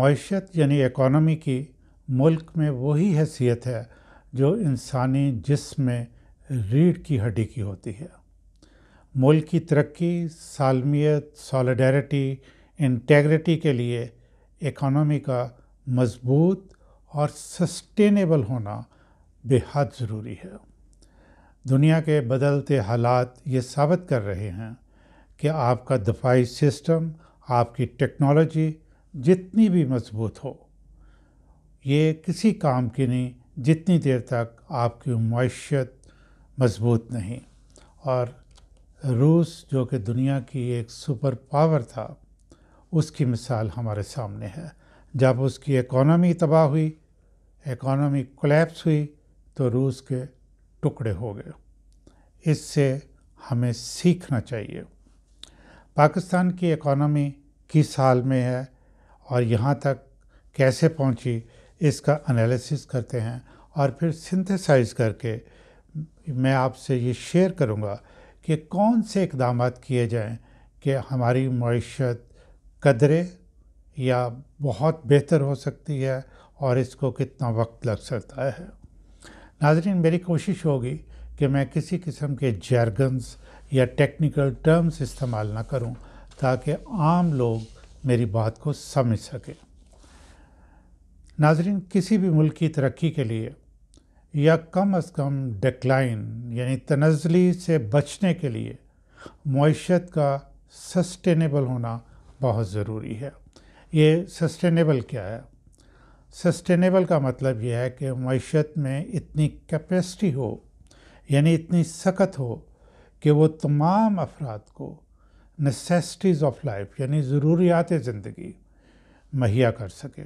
मीशत यानी इकोनॉमी की मुल्क में वही हैसियत है जो इंसानी जिस्म में रीढ़ की हड्डी की होती है मुल्क की तरक्की सालमियत सॉलिडेरिटी इंटेग्रिटी के लिए इकोनॉमी का मजबूत और सस्टेनेबल होना बेहद ज़रूरी है दुनिया के बदलते हालात ये साबित कर रहे हैं कि आपका दफाई सिस्टम आपकी टेक्नोलॉजी जितनी भी मजबूत हो ये किसी काम की नहीं जितनी देर तक आपकी मैशत मजबूत नहीं और रूस जो कि दुनिया की एक सुपर पावर था उसकी मिसाल हमारे सामने है जब उसकी इकोनॉमी तबाह हुई इकोनॉमी कोलेप्स हुई तो रूस के टुकड़े हो गए इससे हमें सीखना चाहिए पाकिस्तान की इकोनॉमी किस हाल में है और यहाँ तक कैसे पहुँची इसका एनालिसिस करते हैं और फिर सिंथेसाइज करके मैं आपसे ये शेयर करूँगा कि कौन से इकदाम किए जाएँ कि हमारी मीशत कदरे या बहुत बेहतर हो सकती है और इसको कितना वक्त लग सकता है नाजरीन मेरी कोशिश होगी कि मैं किसी किस्म के जैरगन्स या टेक्निकल टर्म्स इस्तेमाल ना करूं ताकि आम लोग मेरी बात को समझ सके नाजरीन किसी भी मुल्क की तरक्की के लिए या कम अज़ कम डिक्लाइन यानी तनजली से बचने के लिए मीशत का सस्टेनेबल होना बहुत ज़रूरी है ये सस्टेनेबल क्या है सस्टेनेबल का मतलब यह है कि मीशत में इतनी कैपेसिटी हो यानी इतनी सख्त हो कि वो तमाम अफराद को नेसेसिटीज़ ऑफ लाइफ यानी ज़रूरियात ज़िंदगी मुहैया कर सके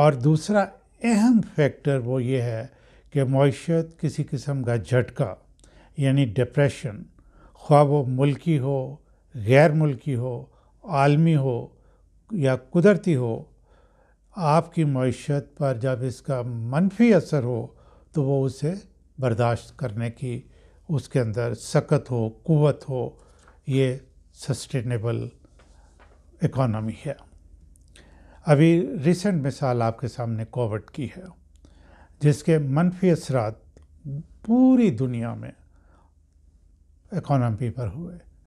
और दूसरा अहम फैक्टर वो ये है कि मीशत किसी किस्म का झटका यानी डिप्रेशन ख्वा वो मुल्की हो गैर मुल्की हो आलमी हो या कुदरती हो आपकी मीशत पर जब इसका मनफी असर हो तो वो उसे बर्दाश्त करने की उसके अंदर सकत हो कुत हो ये सस्टेनेबल इकोनॉमी है अभी रिसेंट मिसाल आपके सामने कोविड की है जिसके मनफी असरा पूरी दुनिया में इकोनॉमी पर हुए